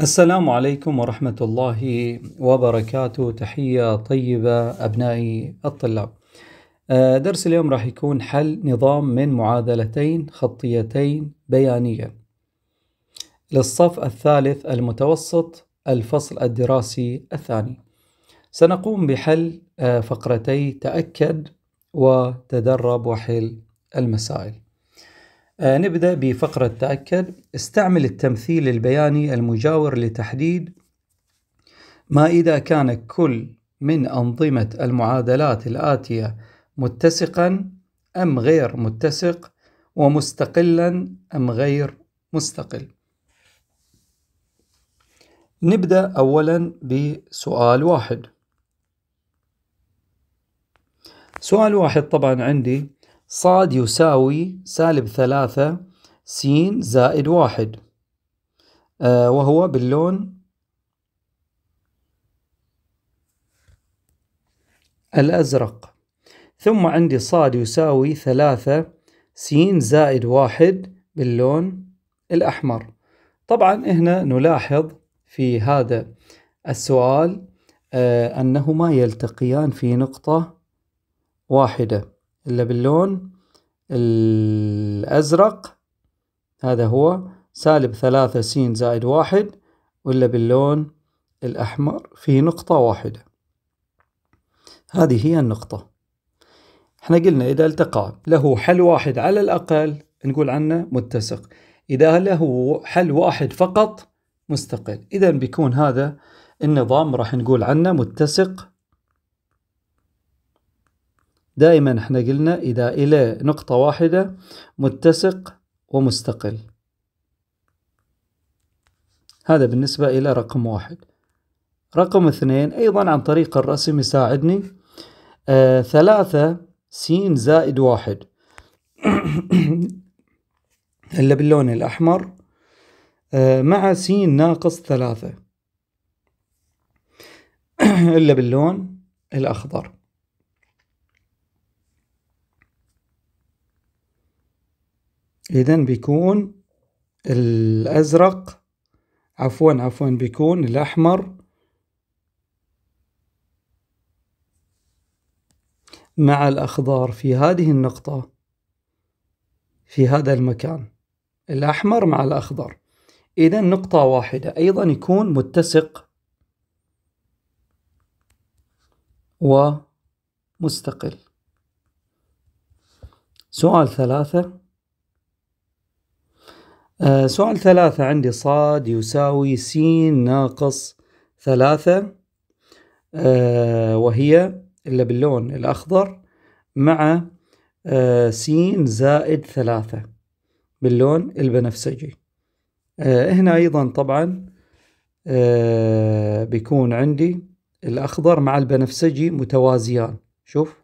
السلام عليكم ورحمة الله وبركاته تحية طيبة أبنائي الطلاب آه، درس اليوم راح يكون حل نظام من معادلتين خطيتين بيانية للصف الثالث المتوسط الفصل الدراسي الثاني سنقوم بحل آه، فقرتي تأكد وتدرب وحل المسائل آه، نبدأ بفقرة تأكد استعمل التمثيل البياني المجاور لتحديد ما إذا كان كل من أنظمة المعادلات الآتية متسقا أم غير متسق ومستقلا أم غير مستقل نبدأ أولا بسؤال واحد سؤال واحد طبعا عندي صاد يساوي سالب ثلاثة س زائد واحد آه، وهو باللون الأزرق ثم عندي صاد يساوي ثلاثة س زائد واحد باللون الأحمر طبعا هنا نلاحظ في هذا السؤال آه، أنهما يلتقيان في نقطة واحدة إلا باللون الأزرق هذا هو سالب ثلاثة س زائد واحد وإلا باللون الأحمر في نقطة واحدة هذه هي النقطة احنا قلنا إذا التقى له حل واحد على الأقل نقول عنه متسق إذا له حل واحد فقط مستقل إذا بيكون هذا النظام راح نقول عنه متسق دائما احنا قلنا إذا إلى نقطة واحدة متسق ومستقل هذا بالنسبة إلى رقم واحد رقم اثنين أيضا عن طريق الرسم يساعدني آه ثلاثة سين زائد واحد إلا باللون الأحمر آه مع سين ناقص ثلاثة إلا باللون الأخضر إذا بيكون الأزرق عفوا عفوا بيكون الأحمر مع الأخضر في هذه النقطة في هذا المكان الأحمر مع الأخضر إذا نقطة واحدة أيضا يكون متسق ومستقل سؤال ثلاثة آه، سؤال ثلاثة عندي صاد يساوي س ناقص ثلاثة آه، وهي اللي باللون الأخضر مع آه، سين س زائد ثلاثة باللون البنفسجي هنا أيضا طبعا بيكون عندي الأخضر مع البنفسجي متوازيان شوف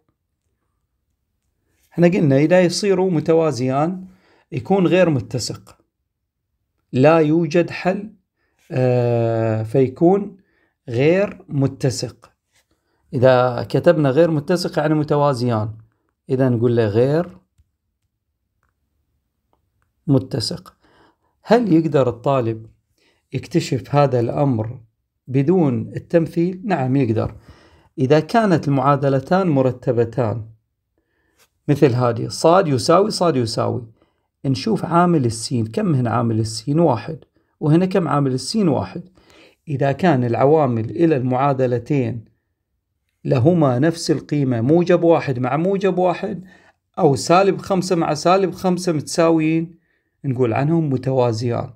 احنا قلنا إذا يصيروا متوازيان يكون غير متسق لا يوجد حل آه، فيكون غير متسق إذا كتبنا غير متسق يعني متوازيان إذا نقول له غير متسق هل يقدر الطالب يكتشف هذا الأمر بدون التمثيل؟ نعم يقدر إذا كانت المعادلتان مرتبتان مثل هذه صاد يساوي صاد يساوي نشوف عامل السين كم هنا عامل السين واحد وهنا كم عامل السين واحد إذا كان العوامل إلى المعادلتين لهما نفس القيمة موجب واحد مع موجب واحد أو سالب خمسة مع سالب خمسة متساويين نقول عنهم متوازيان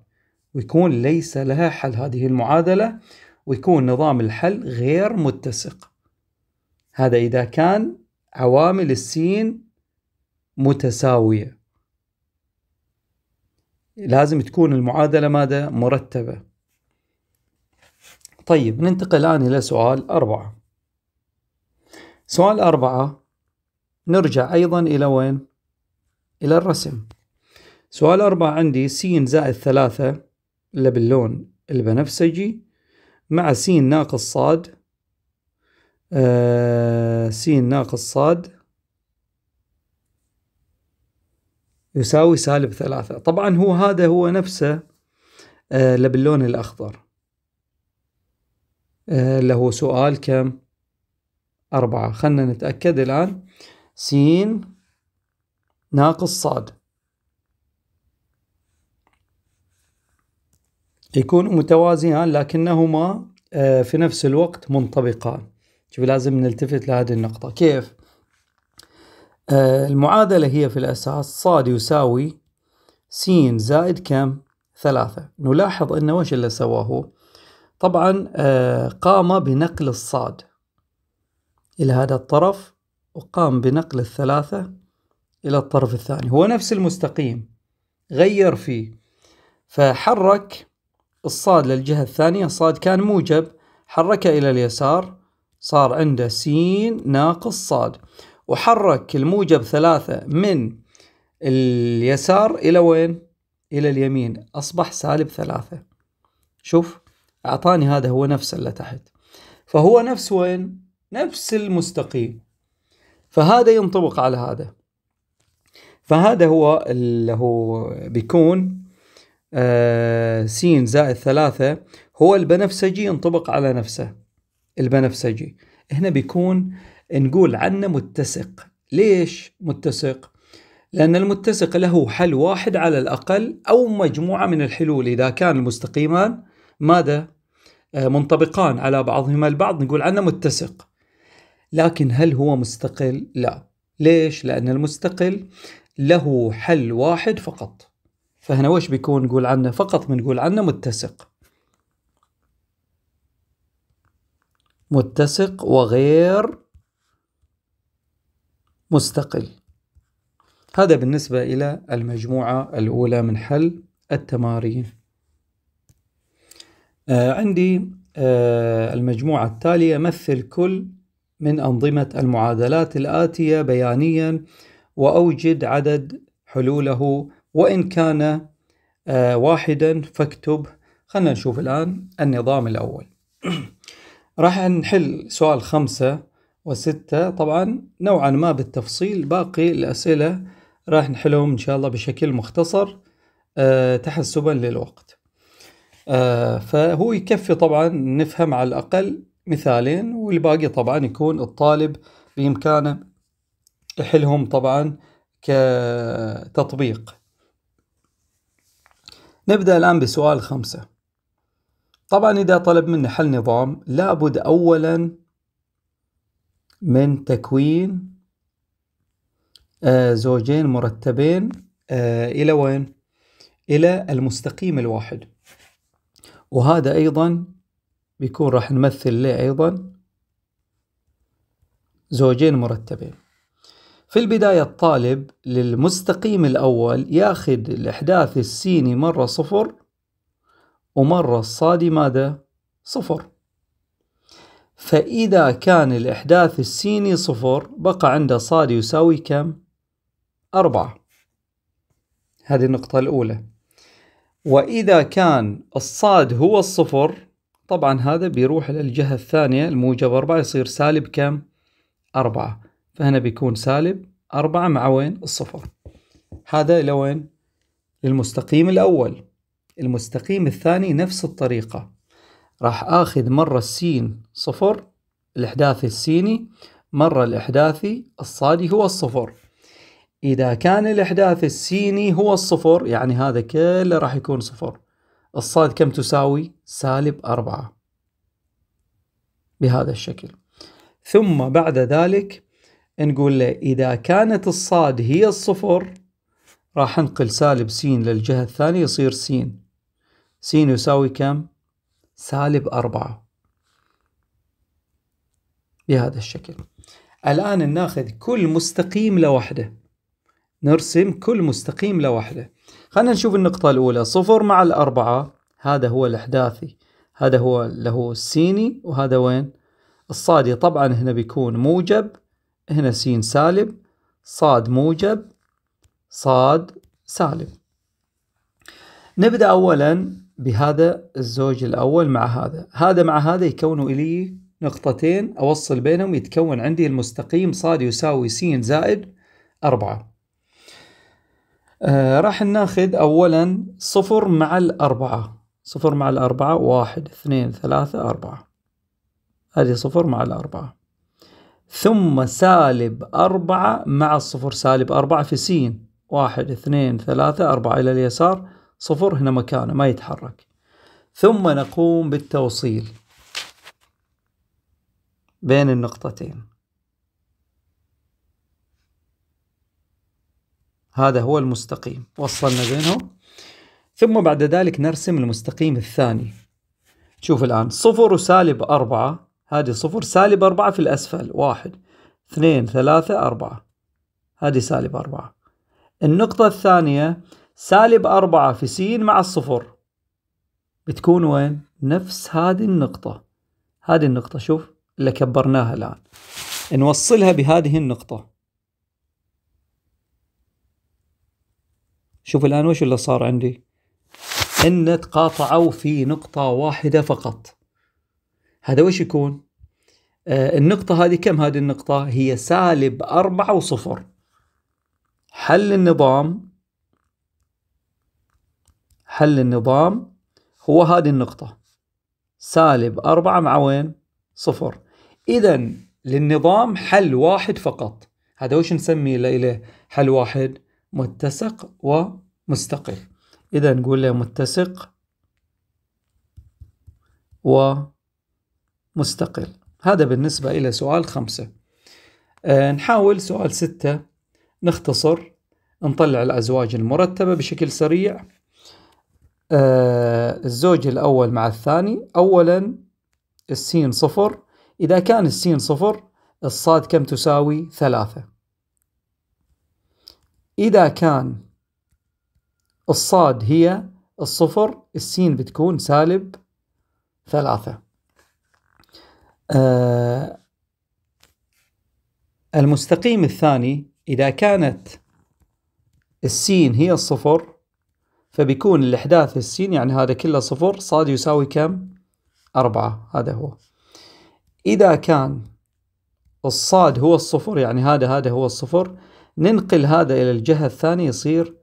ويكون ليس لها حل هذه المعادلة ويكون نظام الحل غير متسق هذا إذا كان عوامل السين متساوية لازم تكون المعادلة ماذا مرتبة طيب ننتقل الآن إلى سؤال أربعة سؤال أربعة نرجع أيضا إلى وين إلى الرسم سؤال أربعة عندي س زائد ثلاثة اللي باللون البنفسجي مع س ناقص صاد آه س ناقص صاد يساوي سالب ثلاثة طبعا هو هذا هو نفسه اللي آه، باللون الأخضر اللي آه، هو سؤال كم أربعة خلنا نتأكد الآن س ناقص صاد يكون متوازيان لكنهما آه، في نفس الوقت منطبقان شوف لازم نلتفت لهذه النقطة كيف؟ آه، المعادلة هي في الأساس صاد يساوي س زائد كم؟ ثلاثة نلاحظ أنه وش اللي سواه هو؟ طبعا آه، قام بنقل الصاد إلى هذا الطرف وقام بنقل الثلاثة إلى الطرف الثاني هو نفس المستقيم غير فيه فحرك الصاد للجهة الثانية الصاد كان موجب حركه إلى اليسار صار عنده س ناقص صاد وحرك الموجب ثلاثة من اليسار إلى وين؟ إلى اليمين أصبح سالب ثلاثة شوف أعطاني هذا هو نفسه اللي تحت فهو نفس وين؟ نفس المستقيم فهذا ينطبق على هذا فهذا هو اللي هو بيكون آه سين زائد ثلاثة هو البنفسجي ينطبق على نفسه البنفسجي هنا بيكون نقول عنه متسق ليش متسق؟ لأن المتسق له حل واحد على الأقل أو مجموعة من الحلول إذا كان المستقيمان ماذا؟ آه، منطبقان على بعضهما البعض نقول عنه متسق لكن هل هو مستقل؟ لا ليش؟ لأن المستقل له حل واحد فقط فهنا وش بيكون نقول عنه فقط بنقول عنه متسق متسق وغير مستقل هذا بالنسبة إلى المجموعة الأولى من حل التمارين آه عندي آه المجموعة التالية مثل كل من أنظمة المعادلات الآتية بيانيا وأوجد عدد حلوله وإن كان آه واحدا فاكتب خلنا نشوف الآن النظام الأول راح نحل سؤال خمسة وستة طبعا نوعا ما بالتفصيل باقي الأسئلة راح نحلهم إن شاء الله بشكل مختصر آه، تحسبا للوقت آه، فهو يكفي طبعا نفهم على الأقل مثالين والباقي طبعا يكون الطالب بإمكانه يحلهم طبعا كتطبيق نبدأ الآن بسؤال خمسة طبعا إذا طلب منا حل نظام لابد أولا من تكوين آه، زوجين مرتبين آه، إلى وين؟ إلى المستقيم الواحد وهذا أيضا بيكون راح نمثل له أيضا زوجين مرتبين في البداية الطالب للمستقيم الأول ياخذ الإحداث السيني مرة صفر ومرة الصادي ماذا؟ صفر فإذا كان الإحداث السيني صفر بقى عنده صاد يساوي كم؟ أربعة هذه النقطة الأولى وإذا كان الصاد هو الصفر طبعا هذا بيروح للجهة الثانية الموجب أربعة يصير سالب كم؟ أربعة فهنا بيكون سالب أربعة مع وين؟ الصفر هذا لوين؟ للمستقيم الأول المستقيم الثاني نفس الطريقة راح اخذ مرة السين صفر الاحداثي السيني مرة الاحداثي الصادي هو الصفر اذا كان الإحداثي السيني هو الصفر يعني هذا كله راح يكون صفر الصاد كم تساوي سالب أربعة بهذا الشكل ثم بعد ذلك نقول له إذا كانت الصاد هي الصفر راح انقل سالب سين للجهة الثانية يصير سين سين يساوي كم سالب أربعة بهذا الشكل الآن ناخذ كل مستقيم لوحده نرسم كل مستقيم لوحده خلينا نشوف النقطة الأولى صفر مع الأربعة هذا هو الأحداثي هذا هو له السيني وهذا وين الصادي طبعا هنا بيكون موجب هنا سين سالب صاد موجب صاد سالب نبدأ أولا بهذا الزوج الأول مع هذا هذا مع هذا يكونوا إلي نقطتين أوصل بينهم يتكون عندي المستقيم صاد يساوي س زائد أربعة آه راح ناخذ أولا صفر مع الأربعة صفر مع الأربعة واحد اثنين ثلاثة أربعة هذه صفر مع الأربعة ثم سالب أربعة مع الصفر سالب أربعة في س واحد اثنين ثلاثة أربعة إلى اليسار صفر هنا مكانه ما يتحرك ثم نقوم بالتوصيل بين النقطتين هذا هو المستقيم وصلنا بينهم ثم بعد ذلك نرسم المستقيم الثاني شوف الآن صفر وسالب أربعة هذه صفر سالب أربعة في الأسفل واحد اثنين ثلاثة أربعة هذه سالب أربعة النقطة الثانية سالب أربعة في س مع الصفر بتكون وين؟ نفس هذه النقطة هذه النقطة شوف اللي كبرناها الآن نوصلها بهذه النقطة شوف الآن وش اللي صار عندي إن تقاطعوا في نقطة واحدة فقط هذا وش يكون؟ آه النقطة هذه كم هذه النقطة؟ هي سالب أربعة وصفر حل النظام حل النظام هو هذه النقطة سالب أربعة مع وين؟ صفر إذا للنظام حل واحد فقط هذا وش نسميه له حل واحد متسق ومستقل إذا نقول له متسق ومستقل هذا بالنسبة إلى سؤال خمسة أه نحاول سؤال ستة نختصر نطلع الأزواج المرتبة بشكل سريع آه، الزوج الأول مع الثاني أولا السين صفر إذا كان السين صفر الصاد كم تساوي ثلاثة إذا كان الصاد هي الصفر السين بتكون سالب ثلاثة آه، المستقيم الثاني إذا كانت السين هي الصفر فبيكون الإحداث السين يعني هذا كله صفر صاد يساوي كم؟ أربعة هذا هو إذا كان الصاد هو الصفر يعني هذا هذا هو الصفر ننقل هذا إلى الجهة الثانية يصير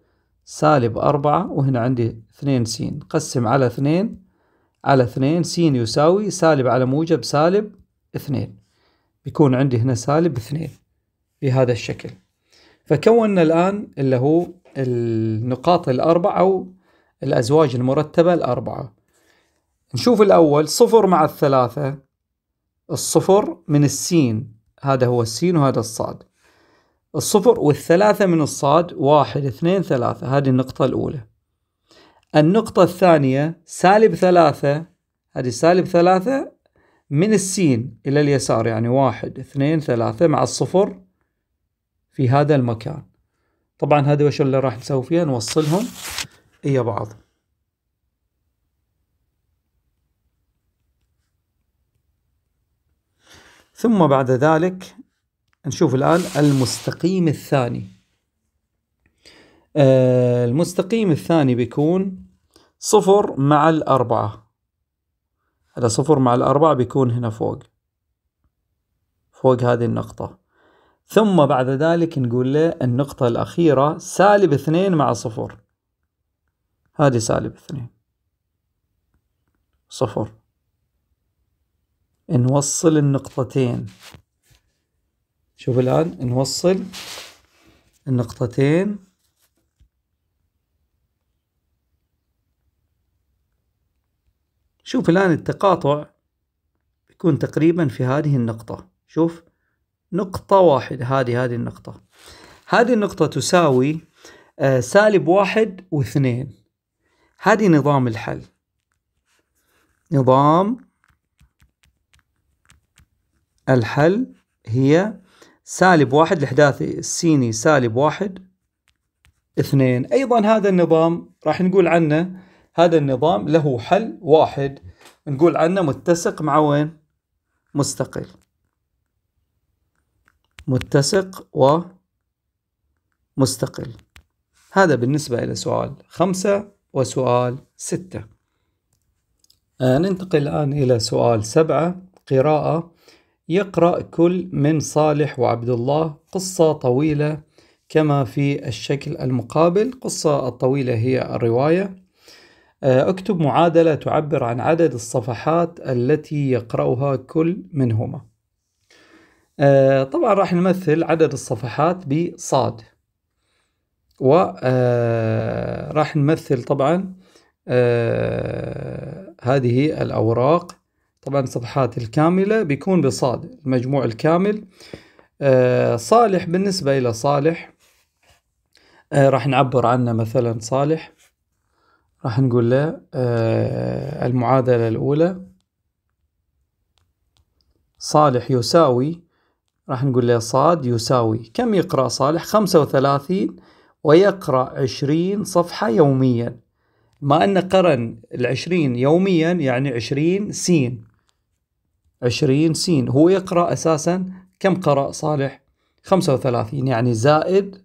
سالب أربعة وهنا عندي اثنين سين قسم على اثنين على اثنين سين يساوي سالب على موجب سالب اثنين بيكون عندي هنا سالب اثنين بهذا الشكل فكوننا الآن اللي هو النقاط الأربعة أو الأزواج المرتبة الأربعة نشوف الأول صفر مع الثلاثة الصفر من السين هذا هو السين وهذا الصاد الصفر والثلاثة من الصاد واحد اثنين ثلاثة هذه النقطة الأولى النقطة الثانية سالب ثلاثة هذه سالب ثلاثة من السين إلى اليسار يعني واحد اثنين ثلاثة مع الصفر في هذا المكان طبعا هذا وش اللي راح نسوي فيها نوصلهم إيا بعض ثم بعد ذلك نشوف الآن المستقيم الثاني آه، المستقيم الثاني بيكون صفر مع الأربعة هذا صفر مع الأربعة بيكون هنا فوق فوق هذه النقطة ثم بعد ذلك نقول له النقطة الأخيرة سالب اثنين مع صفر هذه سالب اثنين صفر نوصل النقطتين شوف الآن نوصل النقطتين شوف الآن التقاطع يكون تقريبا في هذه النقطة شوف نقطة واحدة هذه هذه النقطة هذه النقطة تساوي آه، سالب واحد واثنين هذه نظام الحل نظام الحل هي سالب واحد الإحداث السيني سالب واحد اثنين أيضا هذا النظام راح نقول عنه هذا النظام له حل واحد نقول عنه متسق مع وين مستقل متسق ومستقل هذا بالنسبة إلى سؤال خمسة وسؤال ستة آه، ننتقل الآن إلى سؤال سبعة قراءة يقرأ كل من صالح وعبد الله قصة طويلة كما في الشكل المقابل القصة الطويلة هي الرواية آه، اكتب معادلة تعبر عن عدد الصفحات التي يقرأها كل منهما آه، طبعا راح نمثل عدد الصفحات بصاد آه، راح نمثل طبعا آه، هذه الأوراق طبعا الصفحات الكاملة بيكون بصاد المجموع الكامل صالح بالنسبة إلى صالح راح نعبر عنه مثلا صالح راح نقول له المعادلة الأولى صالح يساوي راح نقول له صاد يساوي كم يقرأ صالح 35 ويقرأ 20 صفحة يوميا ما أن قرن العشرين يوميا يعني 20 سين 20 سين هو يقرأ أساسا كم قرأ صالح 35 يعني زائد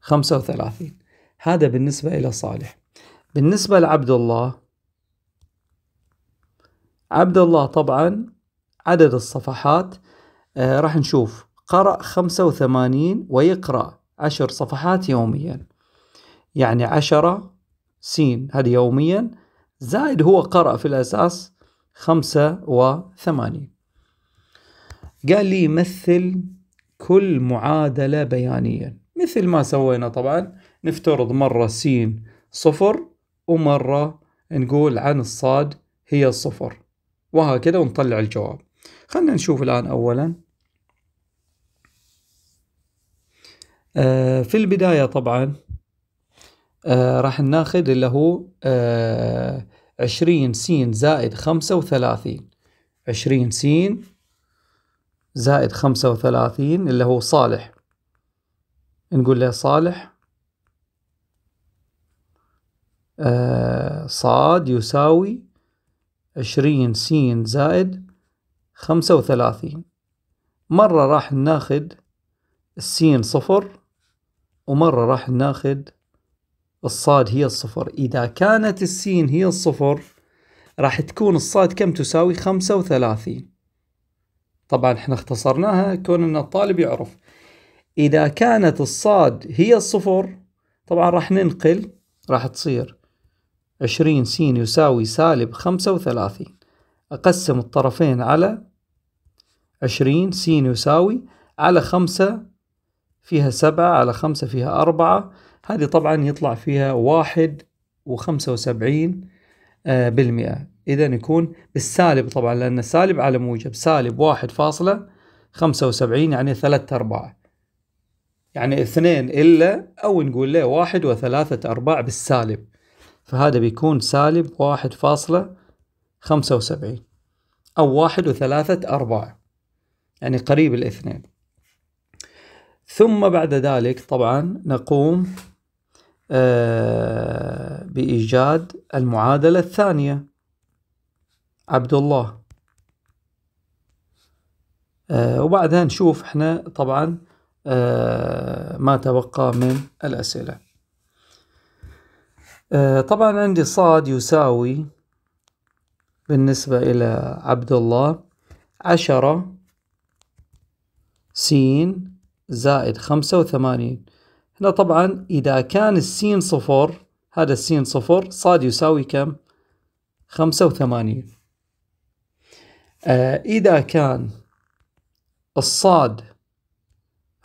35 هذا بالنسبة إلى صالح بالنسبة لعبد الله عبد الله طبعا عدد الصفحات آه راح نشوف قرأ 85 ويقرأ عشر صفحات يوميا يعني عشرة سين هذه يوميا زائد هو قرأ في الأساس خمسة وثمانين قال لي مثل كل معادلة بيانيا مثل ما سوينا طبعا نفترض مرة سين صفر ومرة نقول عن الصاد هي الصفر وهكذا ونطلع الجواب خلنا نشوف الآن أولا آه، في البداية طبعا آه، راح ناخذ اللي هو آه، عشرين سين زائد خمسة وثلاثين عشرين سين زائد خمسة وثلاثين اللي هو صالح نقول له صالح صاد يساوي عشرين سين زائد خمسة وثلاثين مرة راح ناخذ السين صفر ومرة راح ناخذ الصاد هي الصفر إذا كانت السين هي الصفر راح تكون الصاد كم تساوي خمسة وثلاثين طبعا احنا اختصرناها كون ان الطالب يعرف إذا كانت الصاد هي الصفر طبعا راح ننقل راح تصير عشرين سين يساوي سالب خمسة وثلاثين أقسم الطرفين على عشرين سين يساوي على خمسة فيها سبعة على خمسة فيها أربعة هذه طبعا يطلع فيها واحد وخمسة وسبعين آه، بالمئة إذا يكون بالسالب طبعا لأن السالب على موجب سالب واحد فاصلة خمسة وسبعين يعني ثلاثة أرباع يعني اثنين إلا أو نقول له واحد وثلاثة أرباع بالسالب فهذا بيكون سالب واحد فاصلة خمسة وسبعين أو واحد وثلاثة أرباع يعني قريب الاثنين ثم بعد ذلك طبعا نقوم آه، بإيجاد المعادلة الثانية عبد الله آه، وبعدها نشوف احنا طبعا آه، ما تبقى من الأسئلة طبعا عندي صاد يساوي بالنسبة إلى عبد الله عشرة سين زائد خمسة وثمانين هنا طبعا إذا كان السين صفر هذا السين صفر صاد يساوي كم؟ خمسة وثمانين آه إذا كان الصاد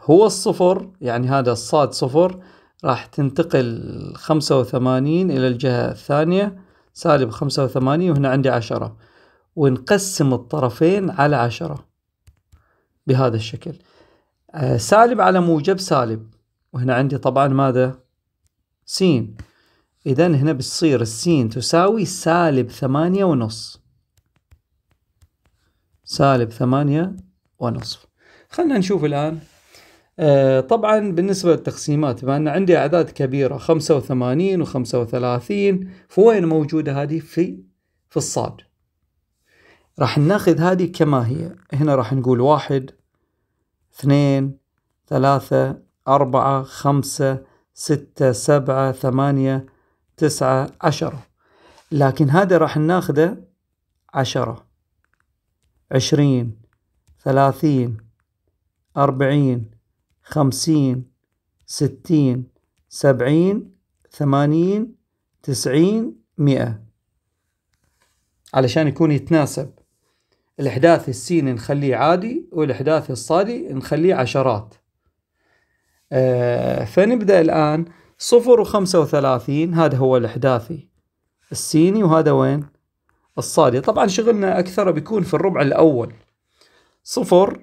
هو الصفر يعني هذا الصاد صفر راح تنتقل خمسة وثمانين إلى الجهة الثانية سالب خمسة وثمانين وهنا عندي عشرة ونقسم الطرفين على عشرة بهذا الشكل آه، سالب على موجب سالب وهنا عندي طبعا ماذا سين إذا هنا بتصير السين تساوي سالب ثمانية ونصف سالب ثمانية ونصف خلنا نشوف الآن آه طبعا بالنسبة للتقسيمات بما أن عندي أعداد كبيرة خمسة وثمانين وخمسة وثلاثين فوين موجودة هذه في في الصاد راح ناخذ هذه كما هي هنا راح نقول واحد اثنين ثلاثة أربعة خمسة ستة سبعة ثمانية تسعة عشرة لكن هذا راح ناخذه عشرة عشرين ثلاثين أربعين خمسين ستين سبعين ثمانين تسعين مئة علشان يكون يتناسب الإحداث السيني نخليه عادي والإحداث الصادي نخليه عشرات آه فنبدأ الآن صفر وخمسة وثلاثين هذا هو الإحداثي السيني وهذا وين الصادي طبعا شغلنا أكثر بيكون في الربع الأول صفر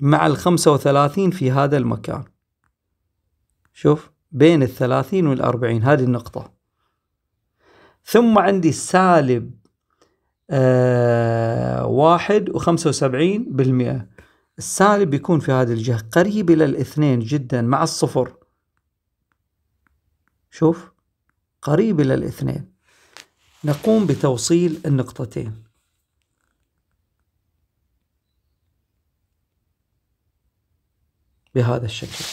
مع الخمسة وثلاثين في هذا المكان شوف بين الثلاثين والأربعين هذه النقطة ثم عندي سالب آه واحد وخمسة وسبعين بالمئة السالب يكون في هذه الجهة قريب إلى الاثنين جدا مع الصفر شوف قريب إلى الاثنين نقوم بتوصيل النقطتين بهذا الشكل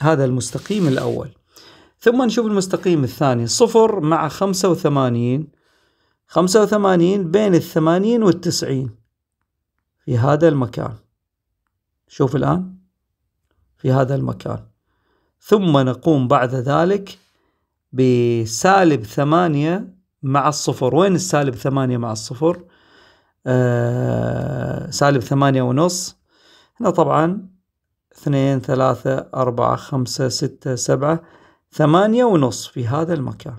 هذا المستقيم الأول ثم نشوف المستقيم الثاني صفر مع خمسة وثمانين خمسة وثمانين بين الثمانين والتسعين في هذا المكان شوف الآن في هذا المكان ثم نقوم بعد ذلك بسالب ثمانية مع الصفر وين السالب ثمانية مع الصفر آه سالب ثمانية ونص هنا طبعا اثنين ثلاثة أربعة خمسة ستة سبعة ثمانية ونص في هذا المكان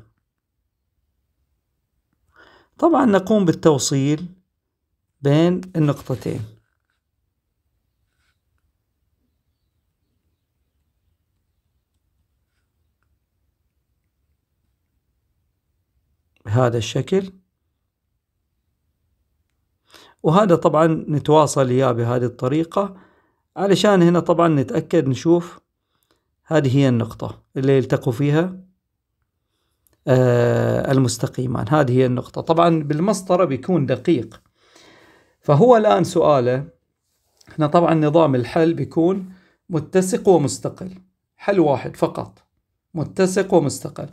طبعا نقوم بالتوصيل بين النقطتين بهذا الشكل وهذا طبعا نتواصل إياه بهذه الطريقة علشان هنا طبعا نتأكد نشوف هذه هي النقطة اللي يلتقوا فيها آه، المستقيمان هذه هي النقطة طبعا بالمسطرة بيكون دقيق فهو الآن سؤاله هنا طبعا نظام الحل بيكون متسق ومستقل حل واحد فقط متسق ومستقل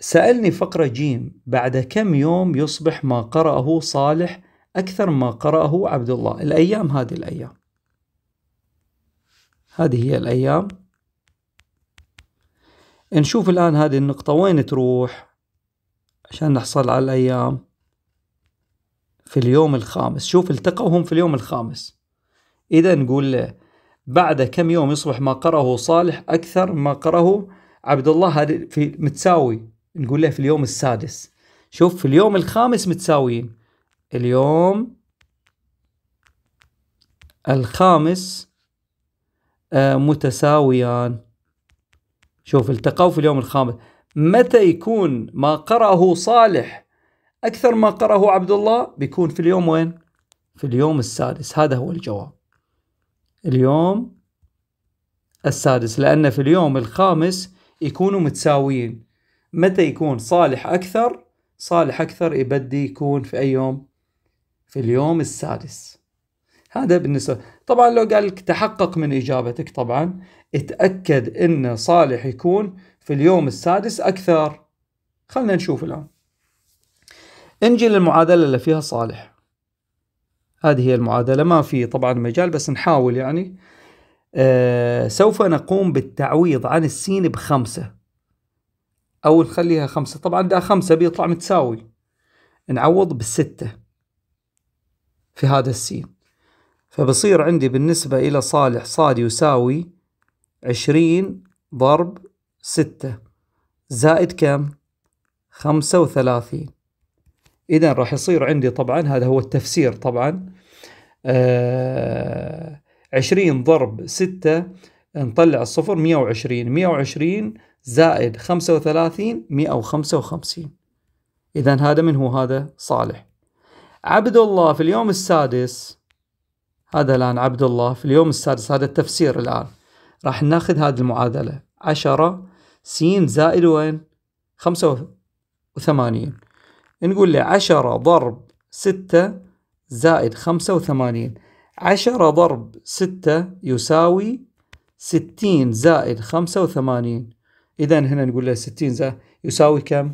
سألني فقرة جيم بعد كم يوم يصبح ما قرأه صالح أكثر ما قرأه عبد الله الأيام هذه الأيام هذه هي الأيام نشوف الآن هذه النقطة وين تروح عشان نحصل على الأيام في اليوم الخامس شوف التقوا هم في اليوم الخامس إذا نقول له بعد كم يوم يصبح ما قرأه صالح أكثر ما قرأه عبد الله في متساوي نقول له في اليوم السادس شوف في اليوم الخامس متساويين اليوم الخامس آه، متساويان شوف التقوا في اليوم الخامس متى يكون ما قرأه صالح أكثر ما قرأه عبد الله بيكون في اليوم وين؟ في اليوم السادس هذا هو الجواب اليوم السادس لأن في اليوم الخامس يكونوا متساويين متى يكون صالح أكثر؟ صالح أكثر يبدي يكون في أي يوم؟ في اليوم السادس هذا بالنسبة طبعا لو قال لك تحقق من إجابتك طبعا اتأكد أن صالح يكون في اليوم السادس أكثر خلنا نشوف الآن نجي للمعادلة اللي فيها صالح هذه هي المعادلة ما في طبعا مجال بس نحاول يعني آه سوف نقوم بالتعويض عن السين بخمسة أو نخليها خمسة طبعا ده خمسة بيطلع متساوي نعوض بالستة في هذا السين فبصير عندي بالنسبة إلى صالح صاد يساوي عشرين ضرب ستة زائد كم؟ خمسة وثلاثين إذا راح يصير عندي طبعا هذا هو التفسير طبعا آه عشرين ضرب ستة نطلع الصفر مية وعشرين مية وعشرين زائد خمسة وثلاثين مية وخمسة وخمسين إذا هذا من هو هذا صالح عبد الله في اليوم السادس هذا الآن عبد الله في اليوم السادس هذا التفسير الآن راح ناخذ هذه المعادلة عشرة سين زائد وين خمسة وثمانين نقول له عشرة ضرب ستة زائد خمسة وثمانين عشرة ضرب ستة يساوي ستين زائد خمسة وثمانين إذا هنا نقول له ستين زائد يساوي كم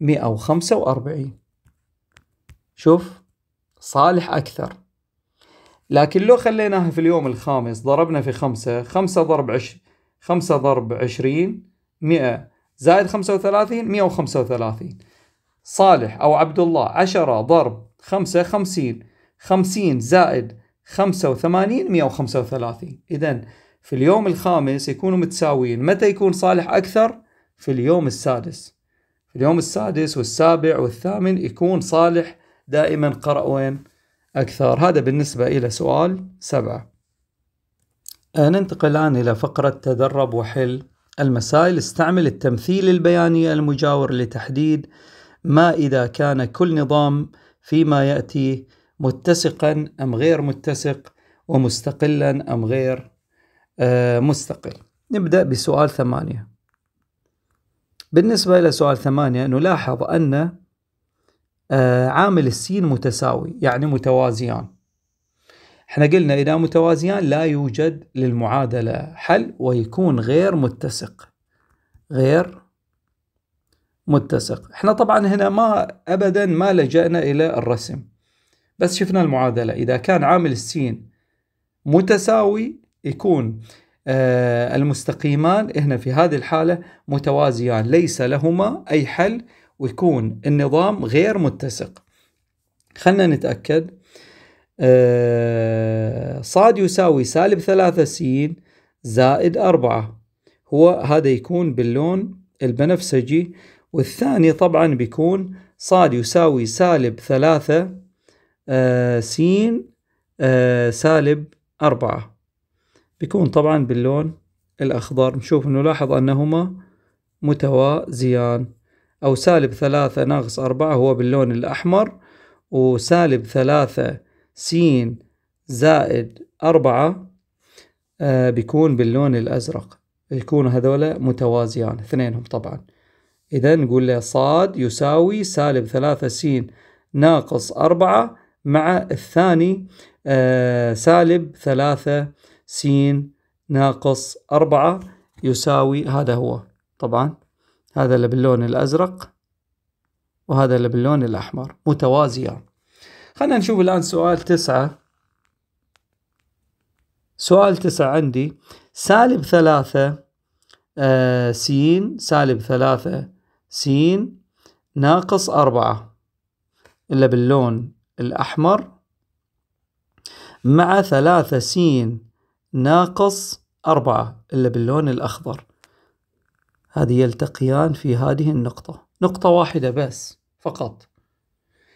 مئة وخمسة وأربعين شوف صالح أكثر لكن لو خليناها في اليوم الخامس ضربنا في خمسة خمسة ضرب عش خمسة ضرب عشرين مئة زائد خمسة وثلاثين مئة وخمسة وثلاثين صالح أو عبد الله عشرة ضرب خمسة خمسين خمسين زائد خمسة وثمانين مئة وخمسة وثلاثين إذا في اليوم الخامس يكونوا متساويين متى يكون صالح أكثر؟ في اليوم السادس في اليوم السادس والسابع والثامن يكون صالح دائما قرأ وين؟ أكثر هذا بالنسبة إلى سؤال سبعة آه، ننتقل الآن إلى فقرة تدرب وحل المسائل استعمل التمثيل البياني المجاور لتحديد ما إذا كان كل نظام فيما يأتي متسقا أم غير متسق ومستقلا أم غير آه، مستقل نبدأ بسؤال ثمانية بالنسبة إلى سؤال ثمانية نلاحظ أن آه، عامل السين متساوي يعني متوازيان احنا قلنا إذا متوازيان لا يوجد للمعادلة حل ويكون غير متسق غير متسق احنا طبعا هنا ما أبدا ما لجأنا إلى الرسم بس شفنا المعادلة إذا كان عامل السين متساوي يكون آه، المستقيمان هنا في هذه الحالة متوازيان ليس لهما أي حل ويكون النظام غير متسق خلنا نتأكد آه، صاد يساوي سالب ثلاثة سين زائد أربعة هو هذا يكون باللون البنفسجي والثاني طبعا بيكون صاد يساوي سالب ثلاثة آه، سين آه، سالب أربعة بيكون طبعا باللون الأخضر نشوف نلاحظ أنهما متوازيان أو سالب ثلاثة ناقص أربعة هو باللون الأحمر وسالب ثلاثة سين زائد أربعة آه بيكون باللون الأزرق يكون هذولا متوازيان اثنينهم طبعا إذا نقول له صاد يساوي سالب ثلاثة سين ناقص أربعة مع الثاني آه سالب ثلاثة سين ناقص أربعة يساوي هذا هو طبعا هذا اللي باللون الأزرق وهذا اللي باللون الأحمر متوازية خلينا نشوف الآن سؤال تسعة سؤال تسعة عندي سالب ثلاثة آه سين سالب ثلاثة سين ناقص أربعة إلا باللون الأحمر مع ثلاثة سين ناقص أربعة إلا باللون الأخضر هذه يلتقيان في هذه النقطة نقطة واحدة بس فقط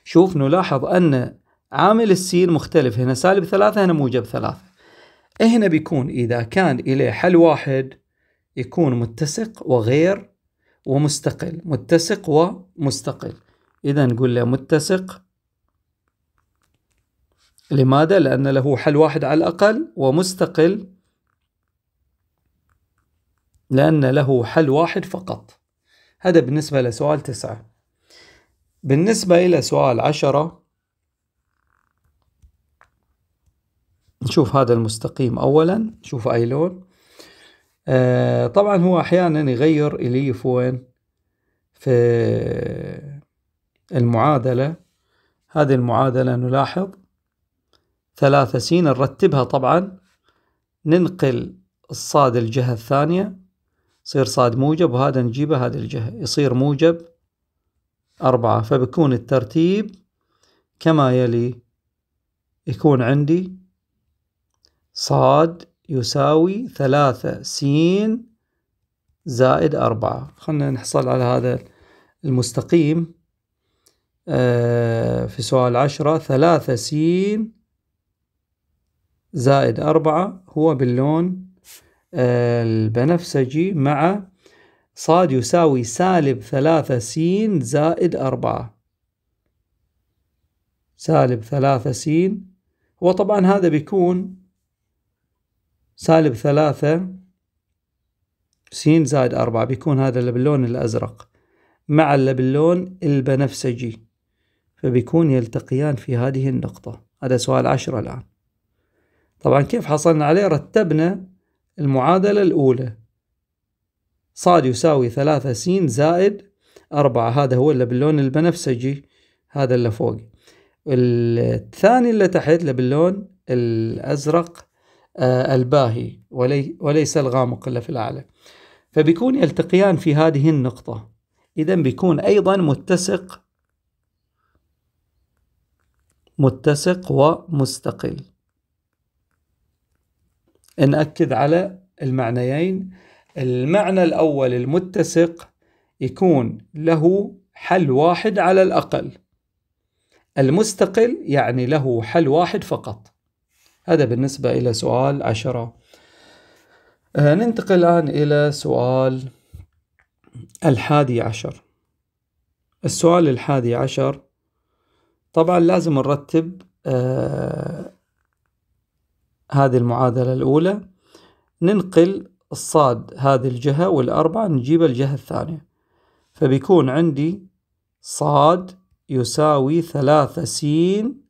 شوف نلاحظ أن عامل السين مختلف هنا سالب ثلاثة هنا موجب ثلاثة هنا بيكون إذا كان إليه حل واحد يكون متسق وغير ومستقل متسق ومستقل إذا نقول له متسق لماذا؟ لأن له حل واحد على الأقل ومستقل لأن له حل واحد فقط هذا بالنسبة لسؤال تسعة بالنسبة إلى سؤال عشرة نشوف هذا المستقيم أولا نشوف أي لون آه طبعا هو أحيانا يغير إليف وين في المعادلة هذه المعادلة نلاحظ ثلاثة سين نرتبها طبعا ننقل الصاد الجهة الثانية يصير صاد موجب وهذا نجيبه هذه الجهة يصير موجب أربعة فبكون الترتيب كما يلي يكون عندي صاد يساوي ثلاثة سين زائد أربعة خلنا نحصل على هذا المستقيم آه، في سؤال عشرة ثلاثة سين زائد أربعة هو باللون البنفسجي مع صاد يساوي سالب ثلاثة سين زائد أربعة سالب ثلاثة سين وطبعا هذا بيكون سالب ثلاثة سين زائد أربعة بيكون هذا اللي باللون الأزرق مع اللي باللون البنفسجي فبيكون يلتقيان في هذه النقطة هذا سؤال عشرة الآن طبعا كيف حصلنا عليه رتبنا المعادلة الأولى صاد يساوي ثلاثة س زائد أربعة هذا هو اللي باللون البنفسجي هذا اللي فوق الثاني اللي تحت اللي باللون الأزرق آه الباهي ولي وليس الغامق اللي في الأعلى فبيكون يلتقيان في هذه النقطة إذا بيكون أيضا متسق متسق ومستقل نأكد على المعنيين المعنى الأول المتسق يكون له حل واحد على الأقل المستقل يعني له حل واحد فقط هذا بالنسبة إلى سؤال عشرة آه، ننتقل الآن إلى سؤال الحادي عشر السؤال الحادي عشر طبعا لازم نرتب آه، هذه المعادلة الأولى ننقل الصاد هذه الجهة والأربعة نجيب الجهة الثانية فبيكون عندي صاد يساوي ثلاثة سين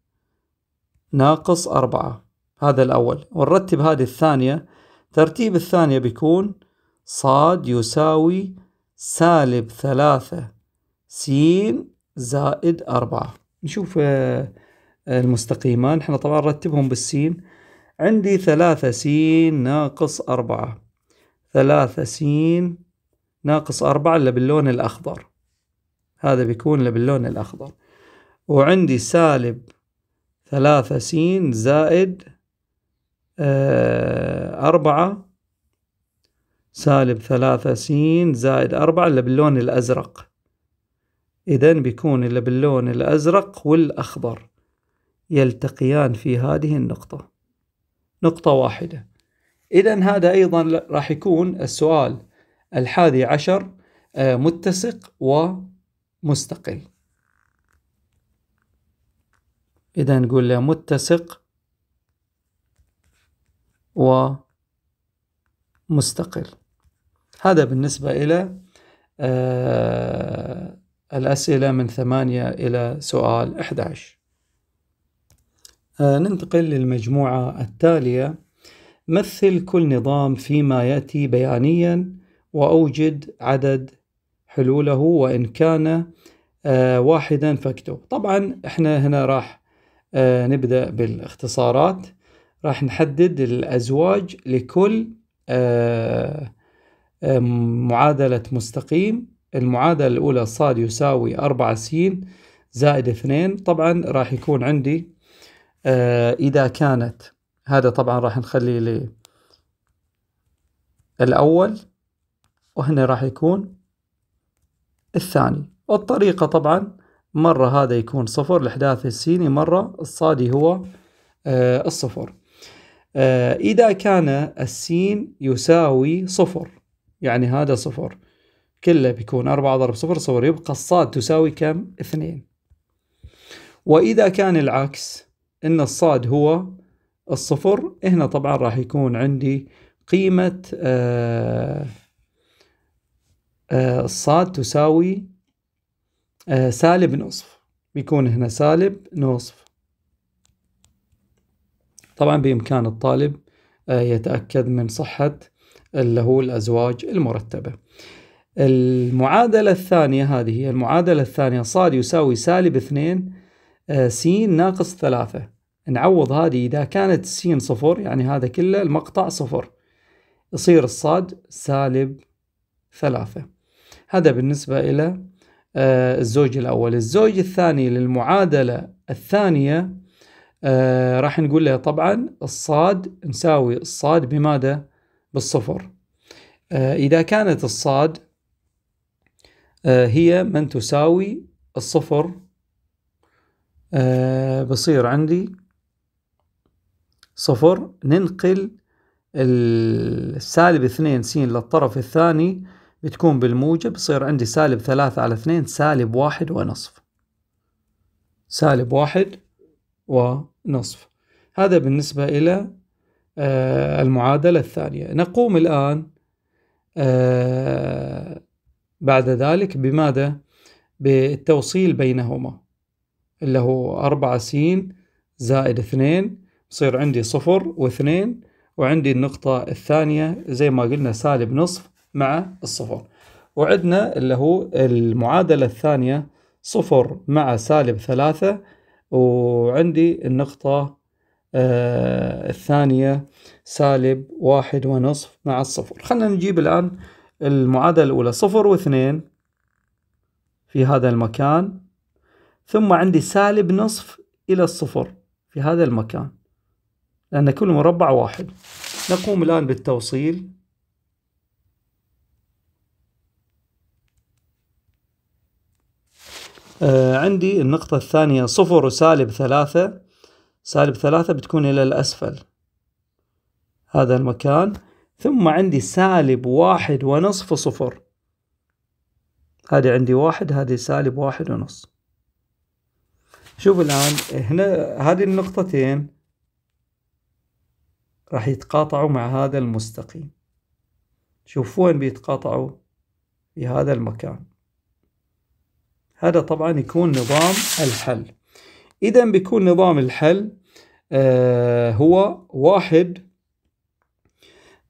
ناقص أربعة هذا الأول ونرتب هذه الثانية ترتيب الثانية بيكون صاد يساوي سالب ثلاثة سين زائد أربعة نشوف آه، المستقيمة نحن طبعا نرتبهم بالسين عندي ثلاثة سين ناقص أربعة ثلاثة سين ناقص أربعة اللي باللون الأخضر هذا بيكون اللي باللون الأخضر وعندي سالب ثلاثة سين زائد آه، أربعة سالب ثلاثة سين زائد أربعة اللي باللون الأزرق إذا بيكون اللي باللون الأزرق والأخضر يلتقيان في هذه النقطة نقطة واحدة إذا هذا أيضا راح يكون السؤال الحادي عشر آه، متسق ومستقل إذا نقول له متسق ومستقل هذا بالنسبة إلى آه، الأسئلة من ثمانية إلى سؤال 11 آه، ننتقل للمجموعة التالية مثل كل نظام فيما يأتي بيانيا وأوجد عدد حلوله وإن كان آه، واحدا فاكتب طبعا احنا هنا راح آه، نبدأ بالاختصارات راح نحدد الأزواج لكل معادلة مستقيم المعادلة الأولى صاد يساوي 4 س زائد 2 طبعا راح يكون عندي آه، إذا كانت هذا طبعا راح نخلي لي الأول وهنا راح يكون الثاني والطريقة طبعا مرة هذا يكون صفر الإحداث السيني مرة الصادي هو آه، الصفر آه، إذا كان السين يساوي صفر يعني هذا صفر كله بيكون أربعة ضرب صفر صفر يبقى الصاد تساوي كم؟ اثنين وإذا كان العكس ان الصاد هو الصفر هنا طبعا راح يكون عندي قيمة آه، آه، الصاد تساوي آه، سالب نصف بيكون هنا سالب نصف طبعا بإمكان الطالب يتأكد من صحة اللي هو الأزواج المرتبة المعادلة الثانية هذه هي المعادلة الثانية صاد يساوي سالب اثنين س ناقص ثلاثة نعوض هذه إذا كانت السين صفر يعني هذا كله المقطع صفر يصير الصاد سالب ثلاثة هذا بالنسبة إلى آه، الزوج الأول الزوج الثاني للمعادلة الثانية آه، راح نقول له طبعا الصاد نساوي الصاد بماذا بالصفر آه، إذا كانت الصاد هي من تساوي الصفر بصير عندي صفر ننقل السالب اثنين س للطرف الثاني بتكون بالموجب صير عندي سالب ثلاثة على اثنين سالب واحد ونصف سالب واحد ونصف هذا بالنسبة إلى آه، المعادلة الثانية نقوم الآن آه، بعد ذلك بماذا؟ بالتوصيل بينهما اللي هو أربعة س زائد اثنين يصير عندي صفر واثنين وعندي النقطة الثانية زي ما قلنا سالب نصف مع الصفر وعندنا اللي هو المعادلة الثانية صفر مع سالب ثلاثة وعندي النقطة آه، الثانية سالب واحد ونصف مع الصفر خلنا نجيب الآن المعادلة الأولى صفر واثنين في هذا المكان ثم عندي سالب نصف إلى الصفر في هذا المكان لأن كل مربع واحد نقوم الآن بالتوصيل آه عندي النقطة الثانية صفر وسالب ثلاثة سالب ثلاثة بتكون إلى الأسفل هذا المكان ثم عندي سالب واحد ونصف صفر هذه عندي واحد هذه سالب واحد ونص شوف الآن هنا هذه النقطتين راح يتقاطعوا مع هذا المستقيم شوفوا وين بيتقاطعوا في هذا المكان هذا طبعا يكون نظام الحل إذا بيكون نظام الحل آه هو واحد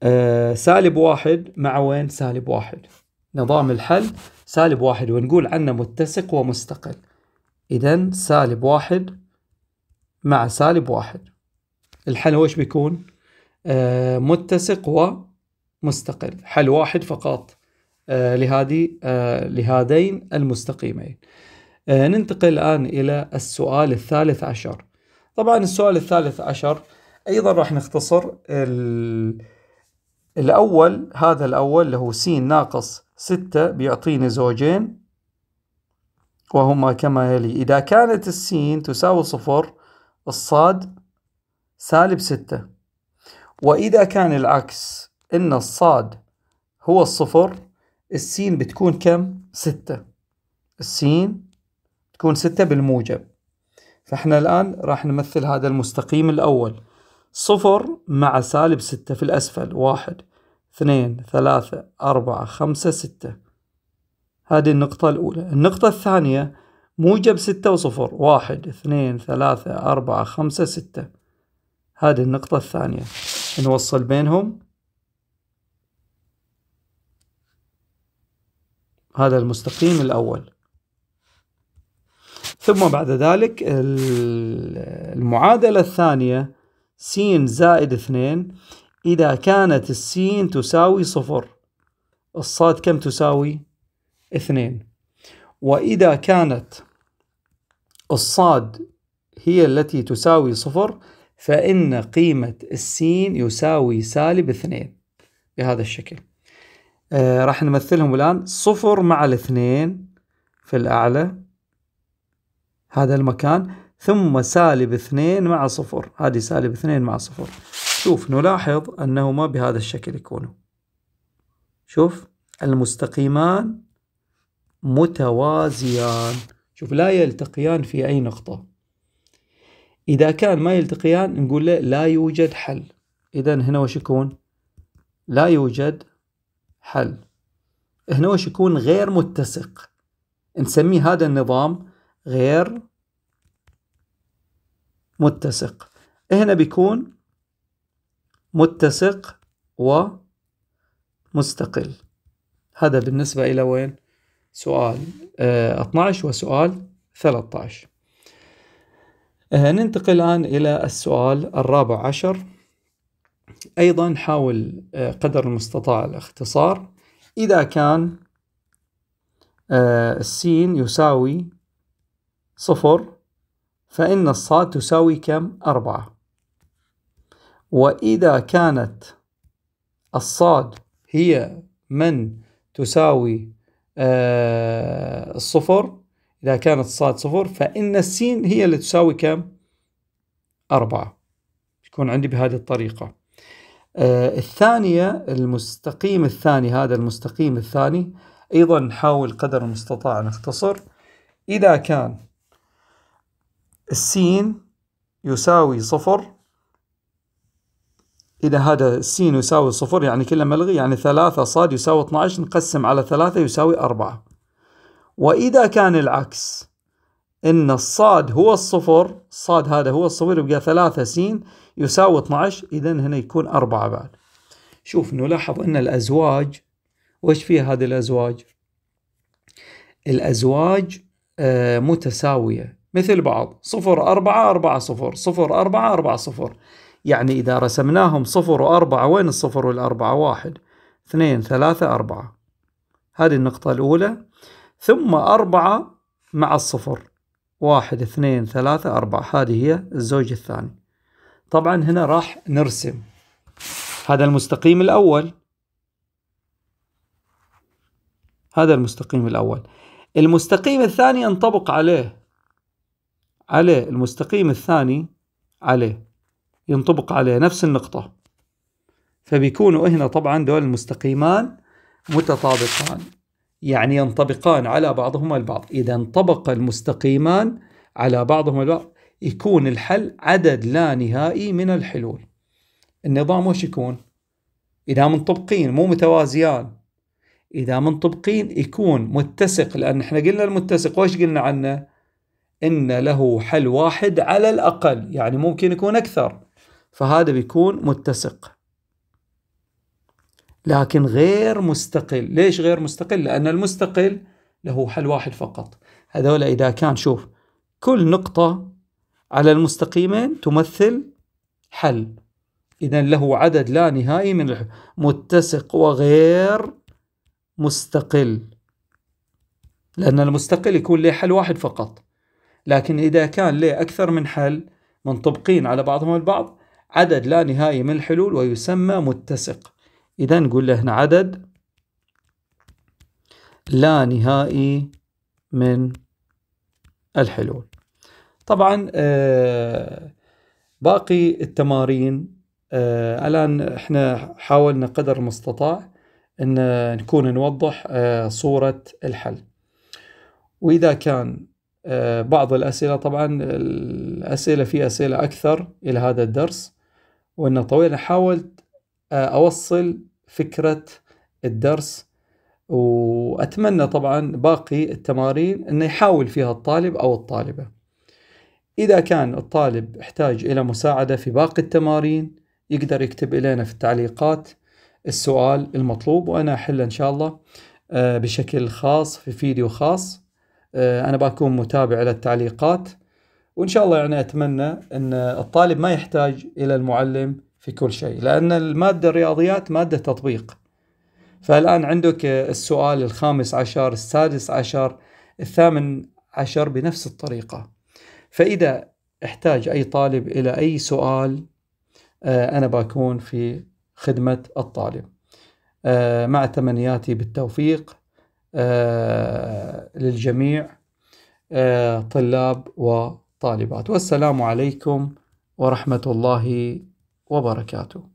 آه سالب واحد مع وين سالب واحد نظام الحل سالب واحد ونقول عنه متسق ومستقل إذا سالب واحد مع سالب واحد الحل هو ايش بيكون؟ آه، متسق ومستقل حل واحد فقط آه، لهذه آه، لهذين المستقيمين ننتقل الآن إلى السؤال الثالث عشر طبعا السؤال الثالث عشر أيضا راح نختصر الأول هذا الأول اللي هو س ناقص ستة بيعطيني زوجين وهما كما يلي إذا كانت السين تساوي صفر الصاد سالب ستة وإذا كان العكس إن الصاد هو الصفر السين بتكون كم؟ ستة السين تكون ستة بالموجب فإحنا الآن راح نمثل هذا المستقيم الأول صفر مع سالب ستة في الأسفل واحد اثنين ثلاثة أربعة خمسة ستة هذه النقطة الأولى النقطة الثانية موجب ستة وصفر واحد اثنين ثلاثة أربعة خمسة ستة هذه النقطة الثانية نوصل بينهم هذا المستقيم الأول ثم بعد ذلك المعادلة الثانية س زائد اثنين إذا كانت السين تساوي صفر الصاد كم تساوي اثنين وإذا كانت الصاد هي التي تساوي صفر فإن قيمة السين يساوي سالب اثنين بهذا الشكل آه راح نمثلهم الآن صفر مع الاثنين في الأعلى هذا المكان ثم سالب اثنين مع صفر هذه سالب اثنين مع صفر شوف نلاحظ أنهما بهذا الشكل يكونوا شوف المستقيمان متوازيان شوف لا يلتقيان في أي نقطة إذا كان ما يلتقيان نقول له لا يوجد حل إذا هنا وش يكون؟ لا يوجد حل هنا وش يكون غير متسق نسميه هذا النظام غير متسق هنا بيكون متسق ومستقل هذا بالنسبة إلى وين؟ سؤال 12 آه، وسؤال 13 أه، ننتقل الآن إلى السؤال الرابع عشر أيضا حاول أه، قدر المستطاع الاختصار إذا كان أه، السين يساوي صفر فإن الصاد تساوي كم؟ أربعة وإذا كانت الصاد هي من تساوي الصفر إذا كانت الصاد صفر فإن السين هي اللي تساوي كم؟ أربعة يكون عندي بهذه الطريقة آه الثانية المستقيم الثاني هذا المستقيم الثاني أيضا نحاول قدر المستطاع نختصر إذا كان السين يساوي صفر إذا هذا السين يساوي صفر يعني كلمة ملغي يعني ثلاثة صاد يساوي 12 نقسم على ثلاثة يساوي أربعة وإذا كان العكس إن الصاد هو الصفر الصاد هذا هو الصفر يبقى ثلاثة سين يساوي 12 إذا هنا يكون أربعة بعد شوف نلاحظ أن الأزواج وش فيها هذه الأزواج الأزواج آه، متساوية مثل بعض صفر أربعة أربعة صفر صفر أربعة أربعة صفر يعني إذا رسمناهم صفر وأربعة وين الصفر والأربعة واحد اثنين ثلاثة أربعة هذه النقطة الأولى ثم أربعة مع الصفر واحد اثنين ثلاثة أربعة هذه هي الزوج الثاني طبعا هنا راح نرسم هذا المستقيم الأول هذا المستقيم الأول المستقيم الثاني ينطبق عليه عليه المستقيم الثاني عليه ينطبق عليه نفس النقطة فبيكونوا هنا طبعا دول المستقيمان متطابقان يعني ينطبقان على بعضهما البعض إذا انطبق المستقيمان على بعضهما البعض يكون الحل عدد لا نهائي من الحلول النظام وش يكون إذا منطبقين مو متوازيان إذا منطبقين يكون متسق لأن احنا قلنا المتسق وش قلنا عنه إن له حل واحد على الأقل يعني ممكن يكون أكثر فهذا بيكون متسق لكن غير مستقل ليش غير مستقل لأن المستقل له حل واحد فقط هذول إذا كان شوف كل نقطة على المستقيمين تمثل حل إذا له عدد لا نهائي من متسق وغير مستقل لأن المستقل يكون له حل واحد فقط لكن إذا كان له أكثر من حل منطبقين على بعضهم البعض عدد لا نهائي من الحلول ويسمى متسق إذا نقول له هنا عدد لا نهائي من الحلول طبعا آه، باقي التمارين آه، الآن احنا حاولنا قدر المستطاع أن نكون نوضح آه، صورة الحل وإذا كان بعض الأسئلة طبعا الأسئلة في أسئلة أكثر إلى هذا الدرس وأنه طويل حاولت آه، اوصل فكره الدرس واتمنى طبعا باقي التمارين انه يحاول فيها الطالب او الطالبه اذا كان الطالب احتاج الى مساعده في باقي التمارين يقدر يكتب الينا في التعليقات السؤال المطلوب وانا احله ان شاء الله آه، بشكل خاص في فيديو خاص آه، انا بكون متابع للتعليقات وان شاء الله يعني اتمنى ان الطالب ما يحتاج الى المعلم في كل شيء لأن المادة الرياضيات مادة تطبيق فالآن عندك السؤال الخامس عشر السادس عشر الثامن عشر بنفس الطريقة فإذا احتاج أي طالب إلى أي سؤال آه، أنا بكون في خدمة الطالب آه، مع تمنياتي بالتوفيق آه، للجميع طلاب وطالبات والسلام عليكم ورحمة الله وبركاته